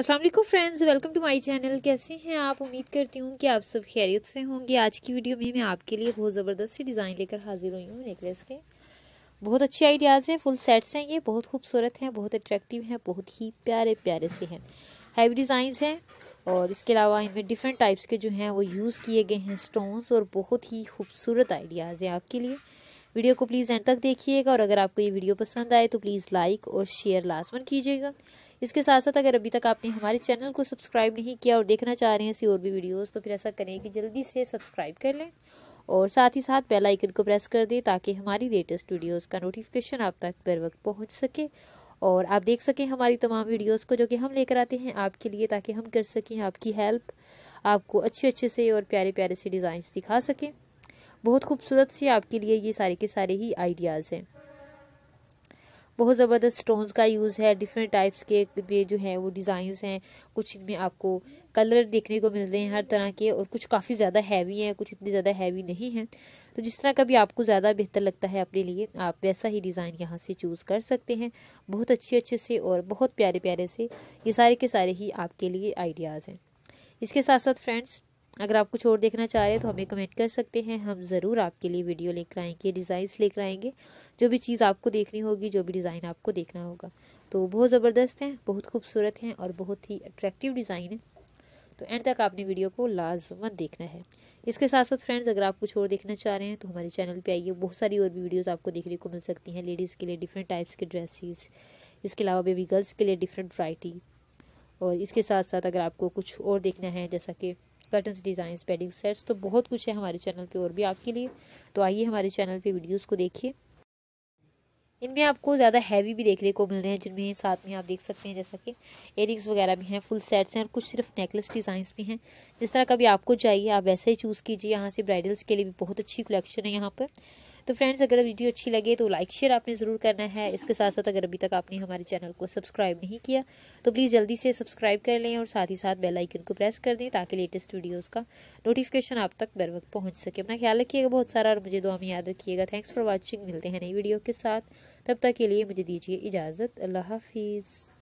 Aslam friends welcome to my channel कैसे हैं आप उम्मीद करती हूँ कि आप सब खैरियत से होंगे आज की वीडियो में मैं आपके लिए बहुत ज़बरदस्त सी डिज़ाइन लेकर हाजिर हुई हूँ नेकलेस के बहुत अच्छे आइडियाज़ हैं फुल सेट्स हैं ये बहुत खूबसूरत हैं बहुत अट्रैक्टिव हैं बहुत ही प्यारे प्यारे से हैं हैवी डिज़ाइंस हैं और इसके अलावा इनमें डिफरेंट टाइप्स के जो हैं वो यूज़ किए गए हैं स्टोन्स और बहुत ही खूबसूरत आइडियाज़ हैं आपके लिए वीडियो को प्लीज़ एंड तक देखिएगा और अगर आपको ये वीडियो पसंद आए तो प्लीज़ लाइक और शेयर लाजमन कीजिएगा इसके साथ साथ अगर अभी तक आपने हमारे चैनल को सब्सक्राइब नहीं किया और देखना चाह रहे हैं ऐसी और भी वीडियोज़ तो फिर ऐसा करें कि जल्दी से सब्सक्राइब कर लें और साथ ही साथ बेल आइकन को प्रेस कर दें ताकि हमारी लेटेस्ट वीडियोस का नोटिफिकेशन आप तक बर वक्त पहुँच सके और आप देख सकें हमारी तमाम वीडियोस को जो कि हम लेकर आते हैं आपके लिए ताकि हम कर सकें आपकी हेल्प आपको अच्छे अच्छे से और प्यारे प्यारे से डिज़ाइंस दिखा सकें बहुत खूबसूरत सी आपके लिए ये सारे के सारे ही आइडियाज़ हैं बहुत ज़बरदस्त स्टोन्स का यूज़ है डिफरेंट टाइप्स के में जो हैं वो डिज़ाइंस हैं कुछ में आपको कलर देखने को मिल रहे हैं हर तरह के और कुछ काफ़ी ज़्यादा हैवी हैं कुछ इतने ज़्यादा हैवी नहीं हैं तो जिस तरह का भी आपको ज़्यादा बेहतर लगता है अपने लिए आप वैसा ही डिज़ाइन यहाँ से चूज़ कर सकते हैं बहुत अच्छे अच्छे से और बहुत प्यारे प्यारे से ये सारे के सारे ही आपके लिए आइडियाज़ हैं इसके साथ साथ फ्रेंड्स अगर आप कुछ और देखना चाह रहे हैं तो हमें कमेंट कर सकते हैं हम ज़रूर आपके लिए वीडियो लेकर आएंगे डिज़ाइंस लेकर आएंगे जो भी चीज़ आपको देखनी होगी जो भी डिज़ाइन आपको देखना होगा तो बहुत ज़बरदस्त हैं बहुत खूबसूरत हैं और बहुत ही अट्रैक्टिव डिज़ाइन है तो एंड तक आपने वीडियो को लाजमन देखना है इसके साथ साथ फ्रेंड्स अगर आप कुछ और देखना चाह रहे हैं तो हमारे चैनल पे आइए बहुत सारी और भी वीडियोस आपको देखने को मिल सकती हैं लेडीज़ के लिए डिफरेंट टाइप्स के ड्रेसेस इसके अलावा बेबी गर्ल्स के लिए डिफरेंट वराइटी और इसके साथ साथ अगर आपको कुछ और देखना है जैसा कि कर्टन्स डिज़ाइन बेडिंग सेट्स तो बहुत कुछ है हमारे चैनल पे और भी आपके लिए तो आइए हमारे चैनल पे वीडियोस को देखिए इनमें आपको ज़्यादा हैवी भी देखने को मिल रहे हैं जिनमें साथ में आप देख सकते हैं जैसा कि एयरिंग्स वगैरह भी हैं फुल सेट्स हैं और कुछ सिर्फ नेकलेस डिज़ाइंस भी हैं जिस तरह का भी आपको चाहिए आप वैसे ही चूज़ कीजिए यहाँ से ब्राइडल्स के लिए भी बहुत अच्छी कलेक्शन है यहाँ पर तो फ्रेंड्स अगर वीडियो अच्छी लगे तो लाइक शेयर आपने ज़रूर करना है इसके साथ साथ अगर अभी तक आपने हमारे चैनल को सब्सक्राइब नहीं किया तो प्लीज़ जल्दी से सब्सक्राइब कर लें और साथ ही साथ बेल आइकन को प्रेस कर दें ताकि लेटेस्ट वीडियोज़ का नोटिफिकेशन आप तक बर वक्त पहुँच सके अपना ख्याल रखिएगा बहुत सारा और मुझे दुआ में याद रखिएगा थैंक्स फॉर वॉचिंग मिलते हैं नई वीडियो के साथ तब तक के लिए मुझे दीजिए इजाज़त अल्लाह हाफिज़